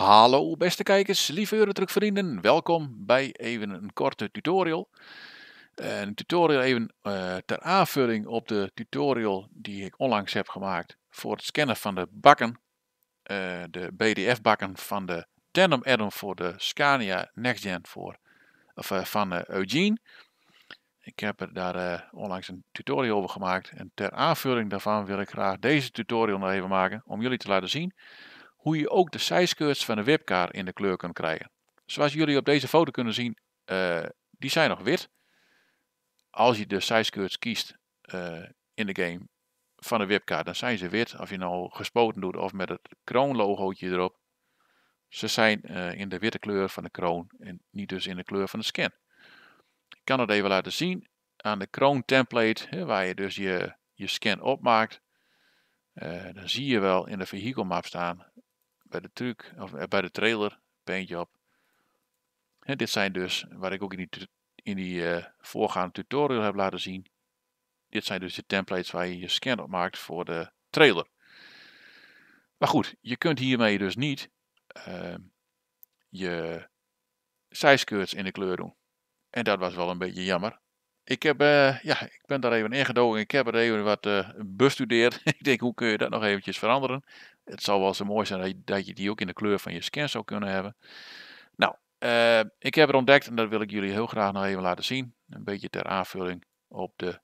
Hallo beste kijkers, lieve vrienden, Welkom bij even een korte tutorial. Een tutorial even eh, ter aanvulling op de tutorial die ik onlangs heb gemaakt voor het scannen van de bakken. Eh, de BDF bakken van de Tandem Adam voor de Scania Next Gen voor, of, eh, van Eugene. Ik heb er daar onlangs een tutorial over gemaakt. En ter aanvulling daarvan wil ik graag deze tutorial nog even maken om jullie te laten zien hoe je ook de skirts van de webcar in de kleur kunt krijgen. Zoals jullie op deze foto kunnen zien, eh, die zijn nog wit. Als je de skirts kiest eh, in de game van de webcar, dan zijn ze wit. Of je nou gespoten doet of met het kroonlogootje erop. Ze zijn eh, in de witte kleur van de kroon en niet dus in de kleur van de scan. Ik kan het even laten zien aan de kroon template, hè, waar je dus je, je scan opmaakt. Uh, dan zie je wel in de vehicle map staan bij de truc, of eh, bij de trailer, paintjob. En dit zijn dus, waar ik ook in die, in die eh, voorgaande tutorial heb laten zien, dit zijn dus de templates waar je je scan op maakt voor de trailer. Maar goed, je kunt hiermee dus niet ehm, je zijskirts in de kleur doen. En dat was wel een beetje jammer. Ik, heb, eh, ja, ik ben daar even ingedoken. Ik heb er even wat bestudeerd. ik denk, hoe kun je dat nog eventjes veranderen? het zou wel zo mooi zijn dat je, die ook in de kleur van je scan zou kunnen hebben. Nou, eh, ik heb het ontdekt en dat wil ik jullie heel graag nog even laten zien. Een beetje ter aanvulling op de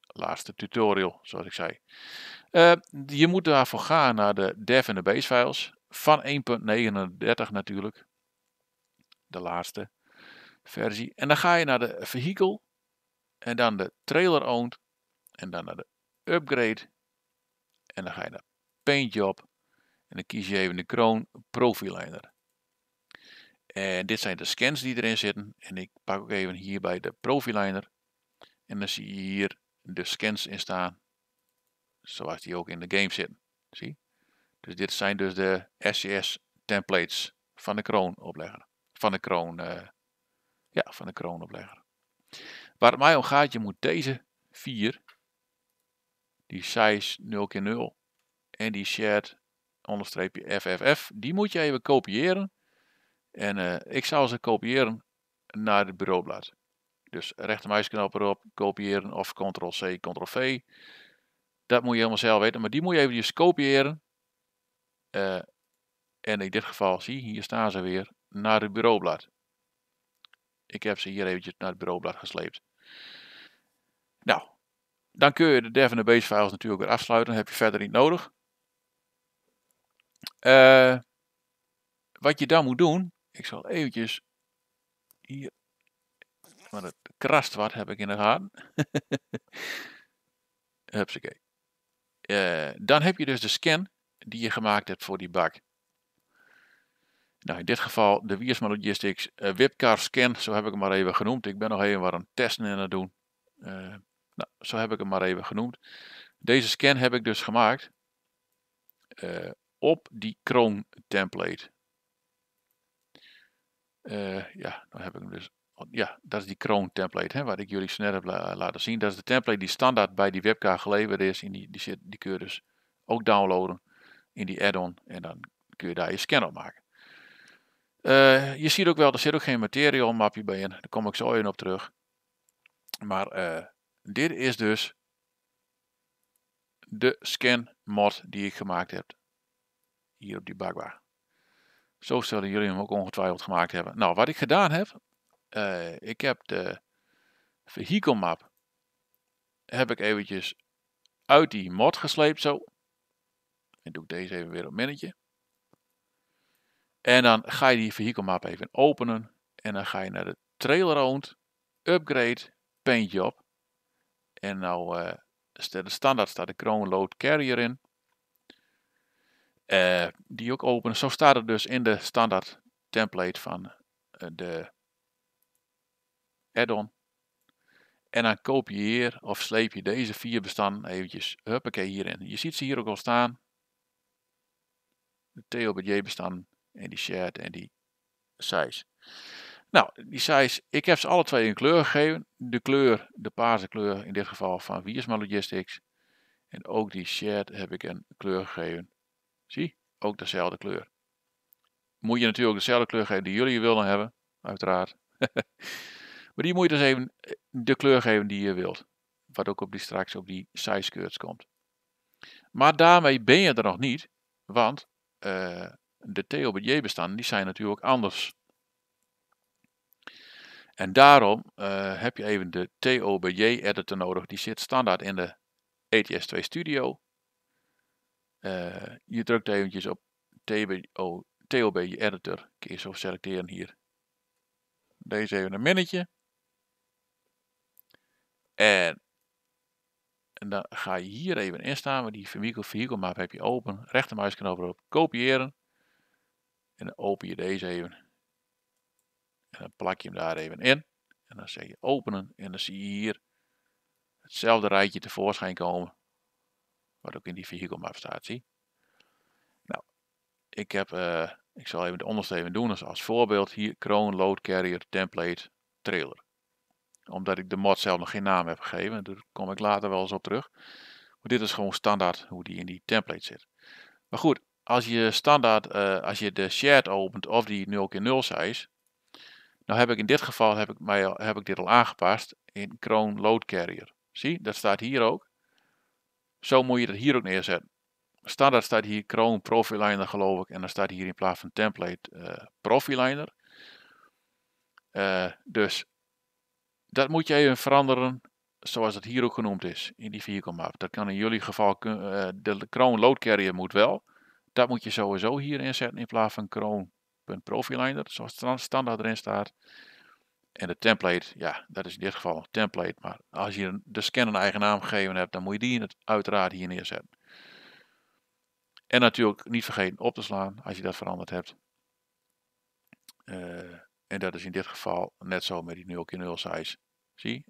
laatste tutorial, zoals ik zei. Eh, je moet daarvoor gaan naar de dev en de base files van 1.39 natuurlijk. De laatste versie. En dan ga je naar de vehicle en dan de trailer owned en dan naar de upgrade en dan ga je naar Paint Job. En dan kies je even de kroon Profiliner. En dit zijn de scans die erin zitten. En ik pak ook even hierbij de Profiliner. En dan zie je hier de scans in staan. Zoals die ook in de game zitten. Zie? Dus dit zijn dus de SCS templates van de kroon oplegger. Van de kroon, eh, ja, van de kroon oplegger. Waar het mij om gaat, je moet deze vier, die size 0x0, en die shared onderstreepje FFF, die moet je even kopiëren. En eh, ik zal ze kopiëren naar het bureaublad. Dus rechtermuisknop erop, kopiëren of ctrl-c, ctrl-v. Dat moet je helemaal zelf weten, maar die moet je even kopiëren. Eh, en in dit geval, zie, hier staan ze weer, naar het bureaublad. Ik heb ze hier eventjes naar het bureaublad gesleept. Nou, dan kun je de dev en base files natuurlijk weer afsluiten. Dat heb je verder niet nodig. Uh, wat je dan moet doen, ik zal eventjes hier, maar het krast wat heb ik in de gaten. Hupsakee. Eh, dan heb je dus de scan die je gemaakt hebt voor die bak. Nou, in dit geval de Wiersma Logistics uh, eh, Wipcar Scan, zo heb ik hem maar even genoemd. Ik ben nog even wat aan het testen en aan het doen. nou, zo heb ik hem maar even genoemd. Deze scan heb ik dus gemaakt op die Chrome template. Eh, ja, dan heb ik hem dus. Ja, dat is die Chrome template, hè, wat ik jullie snel heb laten zien. Dat is de template die standaard bij die webcam geleverd is. En die, die, zit, die kun je dus ook downloaden in die add-on. En dan kun je daar je scan op maken. Eh, je ziet ook wel, er zit ook geen material mapje bij in. Daar kom ik zo even op terug. Maar eh, dit is dus de scan mod die ik gemaakt heb hier op die bakbaar. Zo zullen jullie hem ook ongetwijfeld gemaakt hebben. Nou, wat ik gedaan heb, eh, ik heb de vehicle map heb ik eventjes uit die mod gesleept zo. En doe ik deze even weer op minnetje. En dan ga je die vehicle map even openen. En dan ga je naar de trailer owned, upgrade, paint job. En nou uh, de standaard staat de Chrome Load Carrier in. Eh, die ook openen. Zo staat het dus in de standaard template van eh, de add-on. En dan kopieer of sleep je deze vier bestanden eventjes huppakee hierin. Je ziet ze hier ook al staan. De TOBJ bestanden en die shared en die size. Nou, die size, ik heb ze alle twee een kleur gegeven. De kleur, de paarse kleur in dit geval van Wiersma Logistics. En ook die shared heb ik een kleur gegeven Zie, ook dezelfde kleur. Moet je natuurlijk dezelfde kleur geven die jullie willen hebben, uiteraard. maar die moet je dus even eh, de kleur geven die je wilt. Wat ook op die, straks op die size skirts komt. Maar daarmee ben je er nog niet, want eh, de TOBJ bestanden die zijn natuurlijk anders. En daarom eh, heb je even de TOBJ editor nodig. Die zit standaard in de ETS2 Studio. Eh, je drukt eventjes op TBO, TOB, je editor. Kun of selecteren hier. Deze even een minnetje. En, en, dan ga je hier even in staan, maar die vehicle, vehicle map heb je open. Rechtermuisknop erop, kopiëren. En dan open je deze even. En dan plak je hem daar even in. En dan zeg je openen. En dan zie je hier hetzelfde rijtje tevoorschijn komen. Wat ook in die vehicle map staat, zie. Nou, ik heb, eh, ik zal even de onderste even doen als, als voorbeeld. Hier, Chrome load carrier, template, trailer. Omdat ik de mod zelf nog geen naam heb gegeven, daar kom ik later wel eens op terug. Maar dit is gewoon standaard hoe die in die template zit. Maar goed, als je standaard, eh, als je de shared opent of die 0x0 size, nou heb ik in dit geval heb ik, mij, heb ik dit al aangepast in Chrome Load Carrier. Zie, dat staat hier ook. Zo moet je dat hier ook neerzetten. Standaard staat hier Chrome Profiliner geloof ik. En dan staat hier in plaats van template uh, eh, Profiliner. Eh, dus dat moet je even veranderen zoals het hier ook genoemd is in die vehicle Dat kan in jullie geval, uh, de Chrome Load Carrier moet wel. Dat moet je sowieso hier inzetten in plaats van Chrome.profiliner zoals standaard erin staat. En de template, ja, dat is in dit geval een template. Maar als je de scan een eigen naam gegeven hebt, dan moet je die het uiteraard hier neerzetten. En natuurlijk niet vergeten op te slaan als je dat veranderd hebt. Eh, en dat is in dit geval net zo met die 0 keer nul size. Zie?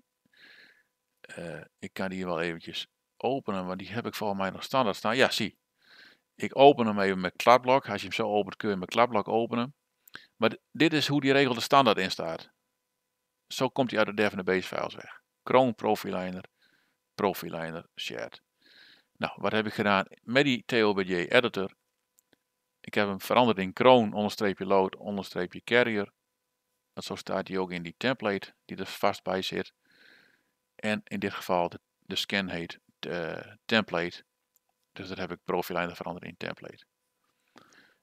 Eh, ik kan die hier wel eventjes openen, want die heb ik volgens mij nog standaard staan. Ja, zie. Ik open hem even met klapblok. Als je hem zo opent, kun je hem met klapblok openen. Maar dit is hoe die regel de standaard in staat zo komt hij uit de dev base files weg. Chrome Profiliner, Profiliner Shared. Nou, wat heb ik gedaan? Met die TOBJ editor. Ik heb hem veranderd in Chrome, onderstreepje load, onderstreepje carrier. En zo staat hij ook in die template die er vast bij zit. En in dit geval de, de scan heet eh, template. Dus dat heb ik Profiliner veranderd in template.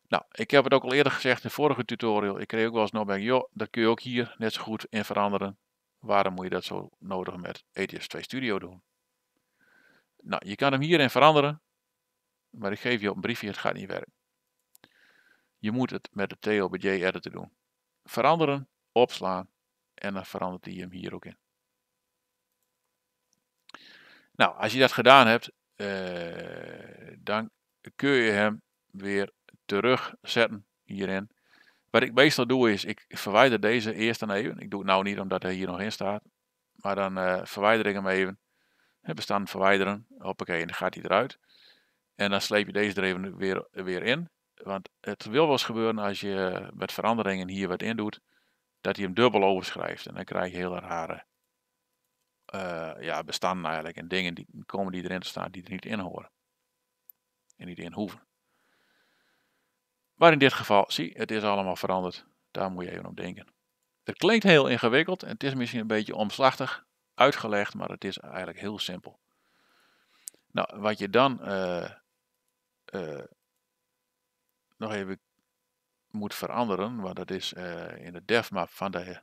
Nou, ik heb het ook al eerder gezegd in de vorige tutorial. Ik kreeg ook wel eens nog joh, dat kun je ook hier net zo goed in veranderen. Waarom moet je dat zo nodig met ETS 2 Studio doen? Nou, je kan hem hierin veranderen. Maar ik geef je op een briefje, het gaat niet werken. Je moet het met de TOBJ editor doen. Veranderen, opslaan en dan verandert hij hem hier ook in. Nou, als je dat gedaan hebt, eh, dan kun je hem weer terugzetten hierin. Wat ik meestal doe is, ik verwijder deze eerst dan even. Ik doe het nou niet omdat hij hier nog in staat. Maar dan eh, verwijder ik hem even. Het bestand verwijderen. Hoppakee, en dan gaat hij eruit. En dan sleep je deze er even weer, weer in. Want het wil wel eens gebeuren als je eh, met veranderingen hier wat in doet. Dat hij hem dubbel overschrijft. En dan krijg je heel rare eh, ja, bestanden eigenlijk. En dingen die komen die erin te staan die er niet in horen. En niet in hoeven. Maar in dit geval, zie, het is allemaal veranderd. Daar moet je even om denken. Het klinkt heel ingewikkeld en het is misschien een beetje omslachtig uitgelegd, maar het is eigenlijk heel simpel. Nou, wat je dan eh, eh, nog even moet veranderen, want dat is eh, in de devmap van, de,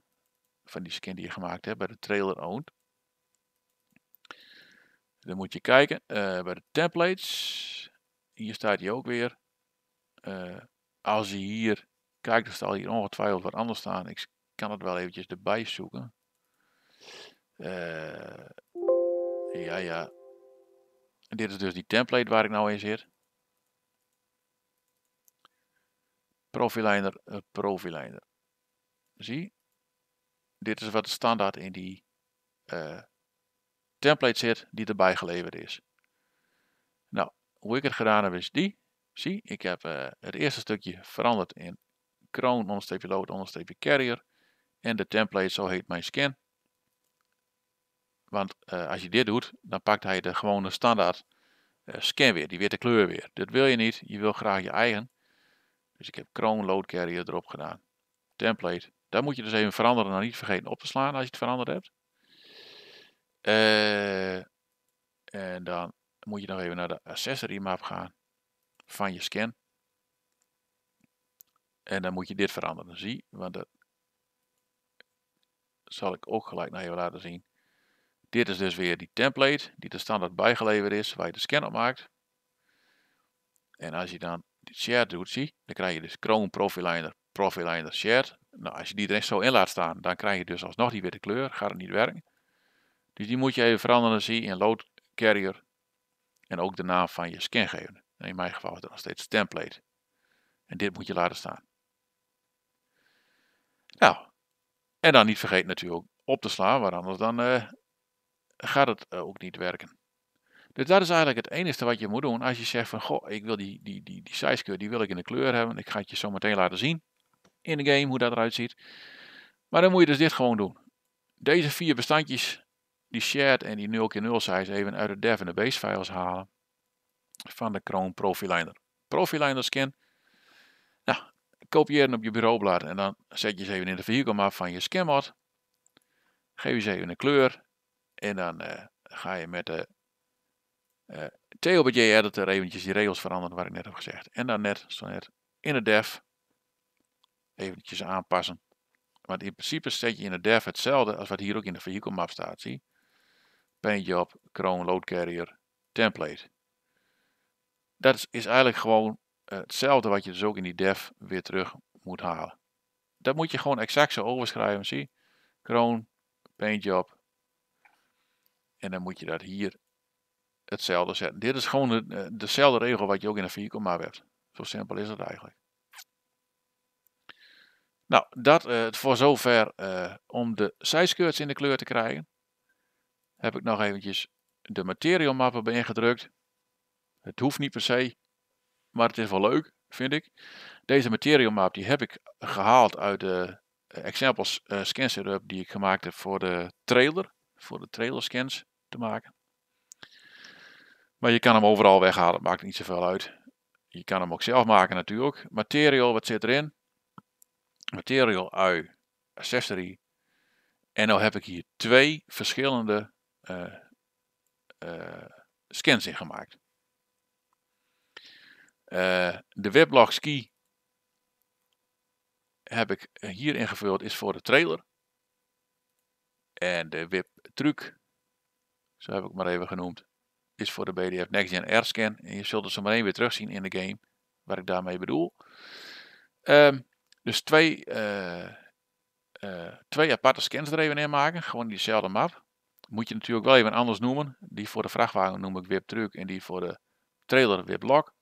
van die skin die je gemaakt hebt bij de trailer owned. Dan moet je kijken bij de templates. Hier staat hij ook weer als je hier kijkt, er staat hier ongetwijfeld wat anders staan. Ik kan het wel eventjes erbij zoeken. Eh, ja, ja. En dit is dus die template waar ik nou in zit. Profiliner, uh, eh, profiliner. Zie? Dit is wat standaard in die eh, template zit die erbij geleverd is. Nou, hoe ik het gedaan heb is die. Zie, ik heb eh, het eerste stukje veranderd in kroon, load, carrier. En de template, zo heet mijn scan. Want eh, als je dit doet, dan pakt hij de gewone standaard eh, scan weer, die witte kleur weer. Dat wil je niet, je wil graag je eigen. Dus ik heb kroon, load carrier erop gedaan. Template, daar moet je dus even veranderen en nou niet vergeten op te slaan als je het veranderd hebt. en dan moet je nog even naar de accessory map gaan van je scan. En dan moet je dit veranderen. Zie, want dat zal ik ook gelijk naar je laten zien. Dit is dus weer die template die er standaard bijgeleverd is waar je de scan op maakt. En als je dan die share doet, zie, dan krijg je dus Chrome Profiliner, Profiliner Shared. Nou, als je die er zo in laat staan, dan krijg je dus alsnog die witte kleur. Gaat het niet werken. Dus die moet je even veranderen, zie, in Load Carrier. En ook de naam van je scan geven in mijn geval is dat nog steeds template. En dit moet je laten staan. Nou, en dan niet vergeten natuurlijk op te slaan, want anders dan eh, gaat het eh, ook niet werken. Dus dat is eigenlijk het enige wat je moet doen als je zegt van, goh, ik wil die, die, die, die size die wil ik in de kleur hebben. Ik ga het je zo meteen laten zien in de game, hoe dat eruit ziet. Maar dan moet je dus dit gewoon doen. Deze vier bestandjes, die shared en die 0x0 size, even uit de dev en de base files halen van de Chrome Profiliner. Profiliner scan. Nou, hem op je bureaublad en dan zet je ze even in de map van je mod. Geef je ze even een kleur en dan eh, ga je met de uh, eh, TLBJ editor eventjes die regels veranderen waar ik net heb gezegd. En dan net, zo net in de dev eventjes aanpassen. Want in principe zet je in de dev hetzelfde als wat hier ook in de vehicle map staat. Zie? Paint job, Chrome load carrier, template dat is eigenlijk gewoon eh, hetzelfde wat je dus ook in die dev weer terug moet halen. Dat moet je gewoon exact zo overschrijven, zie. Kroon, paintjob. En dan moet je dat hier hetzelfde zetten. Dit is gewoon de, eh, dezelfde regel wat je ook in een 4,0 hebt. Zo simpel is het eigenlijk. Nou, dat uh, voor zover om de zijskirts in de kleur te krijgen. Heb ik nog eventjes de material bij ingedrukt. Het hoeft niet per se, maar het is wel leuk, vind ik. Deze material map die heb ik gehaald uit de eh, examples eh, scan setup die ik gemaakt heb voor de trailer. Voor de trailer scans te maken. Maar je kan hem overal weghalen, het maakt niet zoveel uit. Je kan hem ook zelf maken natuurlijk. Material, wat zit erin? Material, ui, accessory. En dan nou heb ik hier twee verschillende uh, scans in gemaakt. Uh, de weblog ski heb ik hier ingevuld, is voor de trailer. En de web truc, zo heb ik maar even genoemd, is voor de BDF Next Gen R-scan. En je zult het zo meteen weer terugzien in de game, waar ik daarmee bedoel. Ehm, dus twee, eh, eh, twee aparte scans er even in maken, gewoon diezelfde map. Moet je natuurlijk wel even anders noemen. Die voor de vrachtwagen noem ik WebTruck en die voor de trailer WebLog.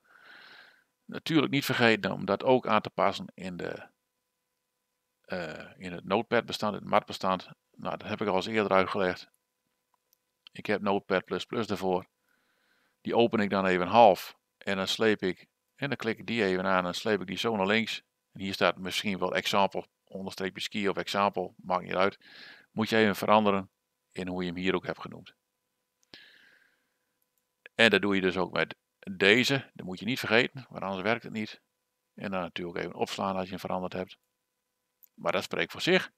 Natuurlijk niet vergeten om dat ook aan te passen in, de, uh, in het Notepad-bestand, het MAT-bestand. Nou, dat heb ik al eens eerder uitgelegd. Ik heb Notepad++ ervoor. Die open ik dan even half en dan sleep ik, en dan klik ik die even aan en sleep ik die zo naar links. En hier staat misschien wel example, onderstreepje ski of example, maakt niet uit. Moet je even veranderen in hoe je hem hier ook hebt genoemd. En dat doe je dus ook met deze, dat moet je niet vergeten, want anders werkt het niet. En dan natuurlijk even opslaan als je hem veranderd hebt. Maar dat spreekt voor zich.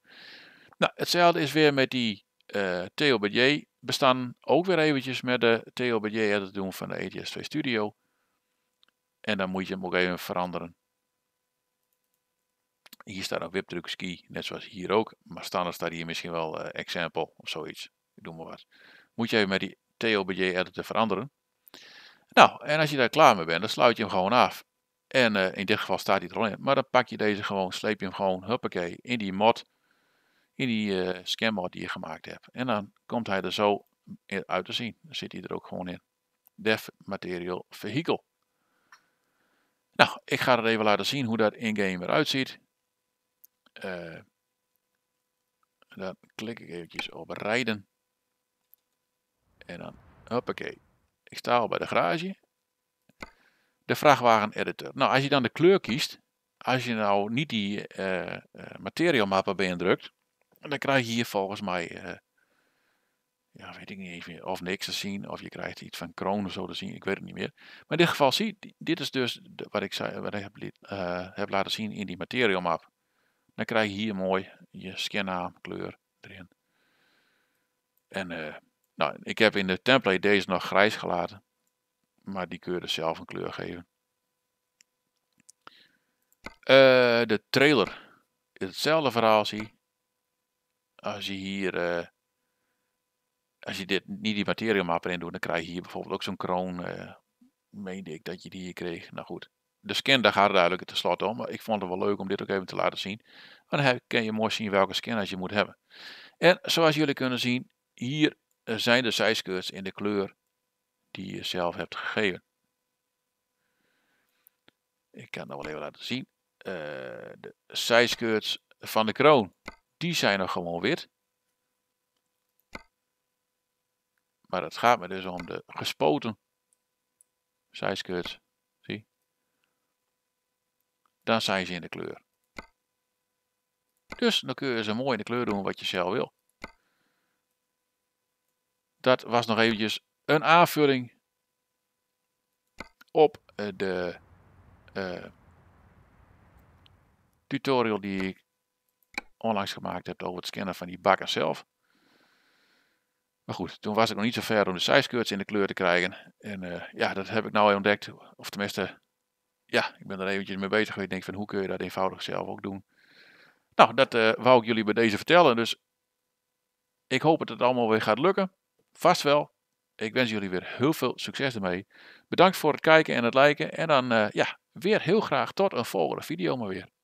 Nou, hetzelfde is weer met die eh, TOBJ TOBJ bestanden. Ook weer eventjes met de TOBJ, te doen van de ETS2 Studio. En dan moet je hem ook even veranderen. Hier staat een druk ski, net zoals hier ook. Maar standaard staat hier misschien wel uh, example of zoiets. Ik doe maar wat. Moet je even met die TOBJ editor veranderen. Nou, en als je daar klaar mee bent, dan sluit je hem gewoon af. En eh, in dit geval staat hij er al in. Maar dan pak je deze gewoon, sleep je hem gewoon, huppakee, in die mod. In die uh, eh, mod die je gemaakt hebt. En dan komt hij er zo uit te zien. Dan zit hij er ook gewoon in. Dev Material Vehicle. Nou, ik ga er even laten zien hoe dat in-game eruit ziet. Eh, dan klik ik eventjes op rijden. En dan, hoppakee. Ik bij de garage. De vrachtwagen-editor. Nou, als je dan de kleur kiest, als je nou niet die uh, eh, eh, materiaalmappa drukt, dan krijg je hier volgens mij, eh, ja, weet ik niet even of niks te zien, of je krijgt iets van kroon of zo te zien, ik weet het niet meer. Maar in dit geval, zie, dit is dus wat ik, zei, heb, heb laten zien in die materiaalmap. Dan krijg je hier mooi je scannaam, kleur erin. En nou, ik heb in de template deze nog grijs gelaten. Maar die kun je zelf een kleur geven. Eh, de trailer is hetzelfde verhaal zie. Als je hier, eh, als je dit niet die materiaalmap erin doet, dan krijg je hier bijvoorbeeld ook zo'n kroon. Uh, meende ik dat je die hier kreeg. Nou goed, de scan daar gaat het duidelijk tenslotte om. Maar ik vond het wel leuk om dit ook even te laten zien. Want dan kun je mooi zien welke scanners je moet hebben. En zoals jullie kunnen zien, hier eh, zijn de zijskirts in de kleur die je zelf hebt gegeven. Ik kan het nog wel even laten zien. Eh, de zijskirts van de kroon, die zijn nog gewoon wit. Maar het gaat me dus om de gespoten zijskirts. Zie? Dan zijn ze in de kleur. Dus dan kun je ze mooi in de kleur doen wat je zelf wil dat was nog eventjes een aanvulling op eh, de eh, tutorial die ik onlangs gemaakt heb over het scannen van die bakken zelf. Maar goed, toen was ik nog niet zo ver om de sizekirts in de kleur te krijgen. En eh, ja, dat heb ik nou ontdekt. Of tenminste, ja, ik ben er eventjes mee bezig geweest. Ik denk van, hoe kun je dat eenvoudig zelf ook doen? Nou, dat wou ik jullie bij deze vertellen. Dus ik hoop dat het allemaal weer gaat lukken. Vast wel. Ik wens jullie weer heel veel succes ermee. Bedankt voor het kijken en het liken. En dan eh, ja, weer heel graag tot een volgende video maar weer.